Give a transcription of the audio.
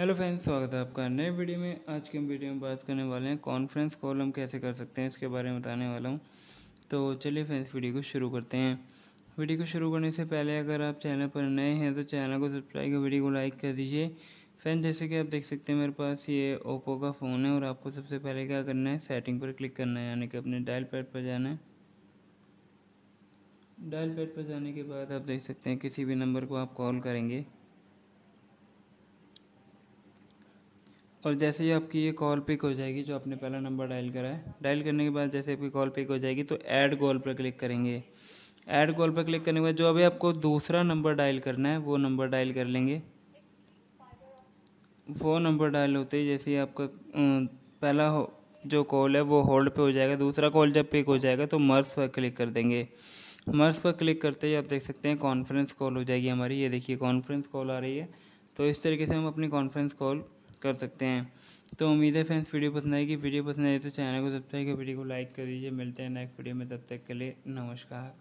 hello friends स्वागत है आपका नए वीडियो में आज के वीडियो में बात करने वाले हैं कॉन्फ्रेंस कॉल हम कैसे कर सकते हैं इसके बारे में बताने वाला हूँ तो चलिए फ्रेंड्स वीडियो को शुरू करते हैं वीडियो को शुरू करने से पहले अगर आप चैनल पर नए हैं तो चैनल को सब्सक्राइब कर वीडियो को लाइक कर दीजिए फ्रेंड जैसे कि आप देख सकते हैं मेरे पास ये ओप्पो का फ़ोन है और आपको सबसे पहले क्या करना है सेटिंग पर क्लिक करना है यानी कि अपने डायल पैड पर जाना है डायल पैड पर जाने के बाद आप देख सकते हैं किसी भी नंबर को आप कॉल करेंगे और जैसे ही आपकी ये कॉल पिक हो जाएगी जो आपने पहला नंबर डायल करा है डायल करने के बाद जैसे आपकी कॉल पिक हो जाएगी तो ऐड कॉल पर क्लिक करेंगे ऐड कॉल पर क्लिक करने के बाद जो अभी आपको दूसरा नंबर डायल करना है वो नंबर डायल कर लेंगे वो नंबर डायल होते ही जैसे ही आपका पहला हो जो कॉल है वो होल्ड पे हो जाएगा दूसरा कॉल जब पिक हो जाएगा तो मर्स पर क्लिक कर देंगे मर्स पर क्लिक करते ही आप देख सकते हैं कॉन्फ्रेंस कॉल हो जाएगी हमारी ये देखिए कॉन्फ्रेंस कॉल आ रही है तो इस तरीके से हम अपनी कॉन्फ्रेंस कॉल कर सकते हैं तो उम्मीद है फ्रेंड्स वीडियो पसंद आएगी वीडियो पसंद आए तो चैनल को सब्सक्राइब कर वीडियो को लाइक कर दीजिए मिलते हैं नेक्स्ट वीडियो में तब तक के लिए नमस्कार